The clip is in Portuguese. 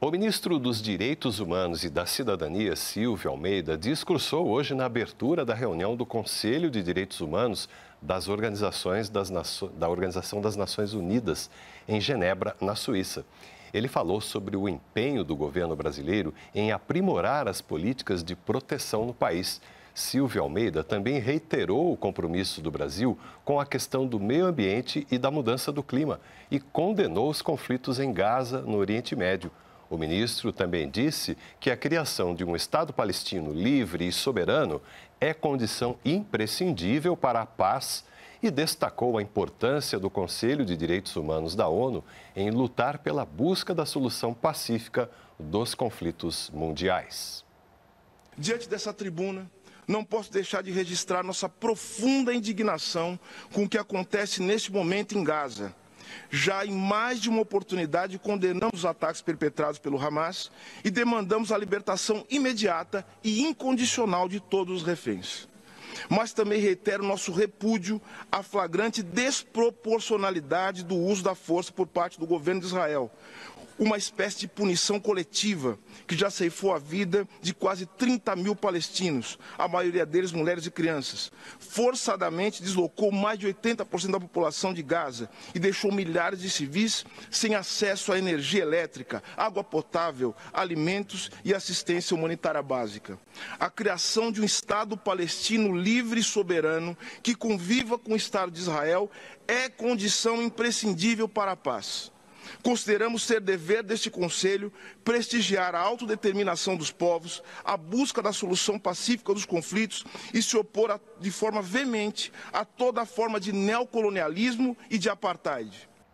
O ministro dos Direitos Humanos e da Cidadania, Silvio Almeida, discursou hoje na abertura da reunião do Conselho de Direitos Humanos das organizações das Naço... da Organização das Nações Unidas, em Genebra, na Suíça. Ele falou sobre o empenho do governo brasileiro em aprimorar as políticas de proteção no país. Silvio Almeida também reiterou o compromisso do Brasil com a questão do meio ambiente e da mudança do clima e condenou os conflitos em Gaza, no Oriente Médio. O ministro também disse que a criação de um Estado palestino livre e soberano é condição imprescindível para a paz e destacou a importância do Conselho de Direitos Humanos da ONU em lutar pela busca da solução pacífica dos conflitos mundiais. Diante dessa tribuna, não posso deixar de registrar nossa profunda indignação com o que acontece neste momento em Gaza já em mais de uma oportunidade, condenamos os ataques perpetrados pelo Hamas e demandamos a libertação imediata e incondicional de todos os reféns mas também reitero nosso repúdio à flagrante desproporcionalidade do uso da força por parte do governo de Israel. Uma espécie de punição coletiva que já ceifou a vida de quase 30 mil palestinos, a maioria deles mulheres e crianças. Forçadamente deslocou mais de 80% da população de Gaza e deixou milhares de civis sem acesso à energia elétrica, água potável, alimentos e assistência humanitária básica. A criação de um Estado palestino livre livre e soberano que conviva com o Estado de Israel é condição imprescindível para a paz. Consideramos ser dever deste Conselho prestigiar a autodeterminação dos povos, a busca da solução pacífica dos conflitos e se opor a, de forma veemente a toda forma de neocolonialismo e de apartheid.